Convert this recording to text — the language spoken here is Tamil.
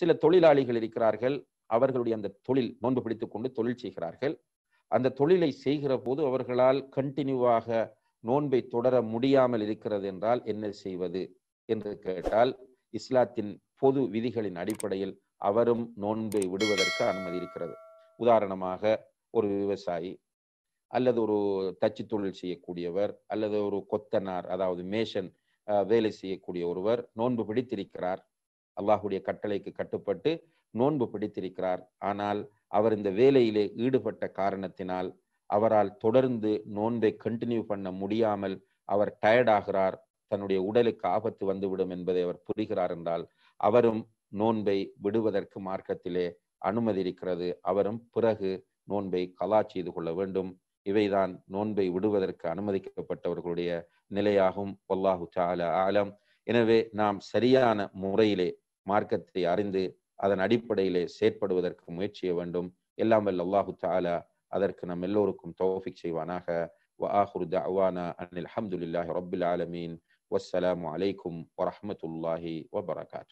சில தொழிலாளிகள் இருக்கிறார்கள் அவர்களுடைய அந்த தொழில் நோன்பு பிடித்து கொண்டு தொழில் செய்கிறார்கள் அந்த தொழிலை செய்கிற போது அவர்களால் கண்டினியூவாக நோன்பை தொடர முடியாமல் இருக்கிறது என்றால் என்ன செய்வது என்று கேட்டால் இஸ்லாத்தின் பொது விதிகளின் அடிப்படையில் அவரும் நோன்பை விடுவதற்கு அனுமதி இருக்கிறது உதாரணமாக ஒரு விவசாயி அல்லது ஒரு தச்சு தொழில் செய்யக்கூடியவர் அல்லது ஒரு கொத்தனார் அதாவது மேஷன் வேலை செய்யக்கூடிய ஒருவர் நோன்பு பிடித்திருக்கிறார் அல்லாஹுடைய கட்டளைக்கு கட்டுப்பட்டு நோன்பு பிடித்திருக்கிறார் ஆனால் அவர் இந்த வேலையிலே ஈடுபட்ட காரணத்தினால் அவரால் தொடர்ந்து நோன்பை கண்டினியூ பண்ண முடியாமல் அவர் டயர்டாகிறார் தன்னுடைய உடலுக்கு ஆபத்து வந்துவிடும் என்பதை அவர் புரிகிறார் என்றால் அவரும் நோன்பை விடுவதற்கு மார்க்கத்திலே அனுமதி இருக்கிறது அவரும் பிறகு நோன்பை கலா செய்து கொள்ள வேண்டும் இவைதான் நோன்பை விடுவதற்கு அனுமதிக்கப்பட்டவர்களுடைய நிலையாகும் பொல்லாஹு ஆலம் எனவே நாம் சரியான முறையிலே மார்க்கத்தை அறிந்து அதன் அடிப்படையிலே செயற்படுவதற்கு முயற்சிய வேண்டும் எல்லாம் வல்ல அல்லாஹு தாலா அதற்கு நம் எல்லோருக்கும் தௌஃபிக் செய்வானாக وآخر دعوانا أن الحمد لله رب العالمين والسلام عليكم ورحمة الله